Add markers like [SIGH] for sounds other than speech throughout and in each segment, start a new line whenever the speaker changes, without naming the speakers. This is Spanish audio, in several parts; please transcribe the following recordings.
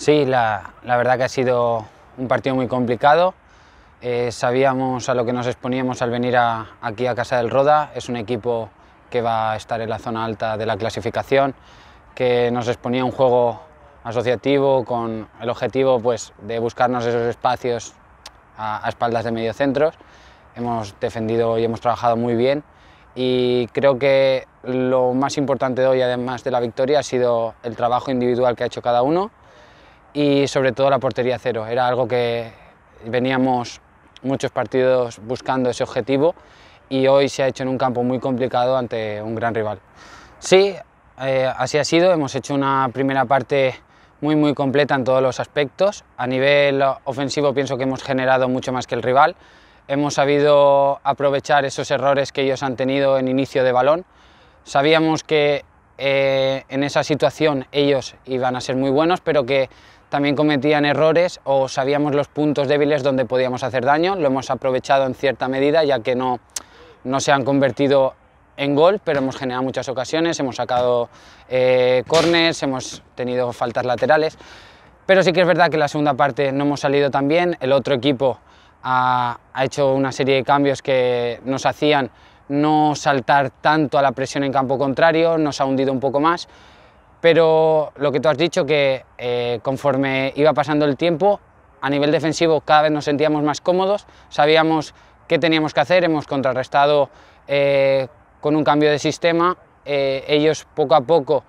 Sí, la, verdad que ha sido un partido muy complicado. Eh, sabíamos a lo que nos exponíamos al venir aquí a Casa del Roda. Es un equipo que va a estar en la zona alta de la clasificación, que nos exponía un juego asociativo con el objetivo pues, de buscarnos esos espacios a, a espaldas de mediocentros. Hemos defendido y hemos trabajado muy bien y creo que lo más importante de hoy, además de la victoria, ha sido el trabajo individual que ha hecho cada uno y sobre todo la portería cero. Era algo que veníamos muchos partidos buscando ese objetivo y hoy se ha hecho en un campo muy complicado ante un gran rival. Sí, eh, así ha sido, hemos hecho una primera parte muy muy completa en todos los aspectos. A nivel ofensivo pienso que hemos generado mucho más que el rival. Hemos sabido aprovechar esos errores que ellos han tenido en inicio de balón. Sabíamos que eh, en esa situación ellos iban a ser muy buenos, pero que también cometían errores o sabíamos los puntos débiles donde podíamos hacer daño, lo hemos aprovechado en cierta medida ya que no, se han convertido en gol, pero hemos generado muchas ocasiones, hemos sacado eh, hemos tenido faltas laterales, pero sí que es verdad que la segunda parte no hemos salido tan bien, el otro equipo ha hecho una serie de cambios que nos hacían no saltar tanto a la presión en campo contrario, nos ha hundido un poco más, pero lo que tú has dicho, que eh, conforme iba pasando el tiempo, a nivel defensivo cada vez nos sentíamos más cómodos, sabíamos qué teníamos que hacer, hemos contrarrestado eh, con un cambio de sistema, eh, ellos poco a poco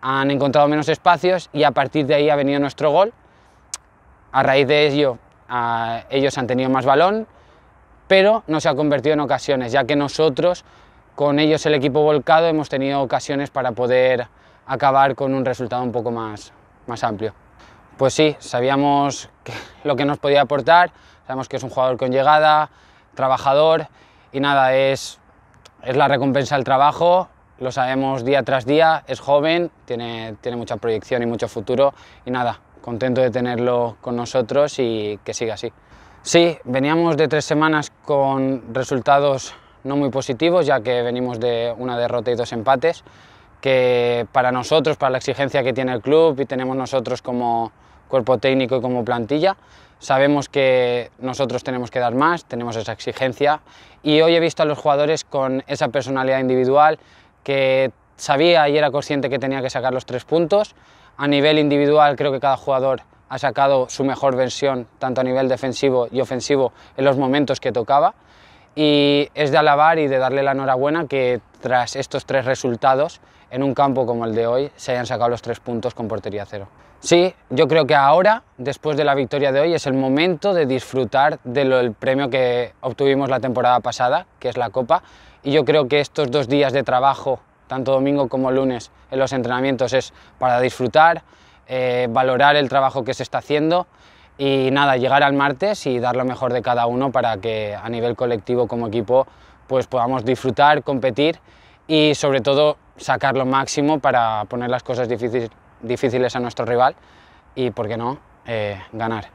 han encontrado menos espacios y a partir de ahí ha venido nuestro gol. A raíz de ello, ellos han tenido más balón, pero no se ha convertido en ocasiones, ya que nosotros, con ellos el equipo volcado, hemos tenido ocasiones para poder acabar con un resultado un poco más, más amplio. Pues sí, sabíamos [LAUGHS] lo que nos podía aportar, sabemos que es un jugador con llegada, trabajador y nada, es, es la recompensa del trabajo, lo sabemos día tras día, es joven, tiene, tiene mucha proyección y mucho futuro y nada, contento de tenerlo con nosotros y que siga así. Sí, veníamos de tres semanas con resultados no muy positivos, ya que venimos de una derrota y dos empates que para nosotros, para la exigencia que tiene el club y tenemos nosotros como cuerpo técnico y como plantilla, sabemos que nosotros tenemos que dar más, tenemos esa exigencia y hoy he visto a los jugadores con esa personalidad individual que sabía y era consciente que tenía que sacar los tres puntos. A nivel individual creo que cada jugador ha sacado su mejor versión, tanto a nivel defensivo y ofensivo, en los momentos que tocaba y es de alabar y de darle la enhorabuena que tras estos tres resultados, en un campo como el de hoy, se hayan sacado los tres puntos con portería cero. Sí, yo creo que ahora, después de la victoria de hoy, es el momento de disfrutar del premio que obtuvimos la temporada pasada, que es la Copa, y yo creo que estos dos días de trabajo, tanto domingo como lunes, en los entrenamientos es para disfrutar, eh, valorar el trabajo que se está haciendo y nada, llegar al martes y dar lo mejor de cada uno para que a nivel colectivo como equipo pues podamos disfrutar, competir y sobre todo sacar lo máximo para poner las cosas difíciles a nuestro rival y, ¿por qué no?, eh, ganar.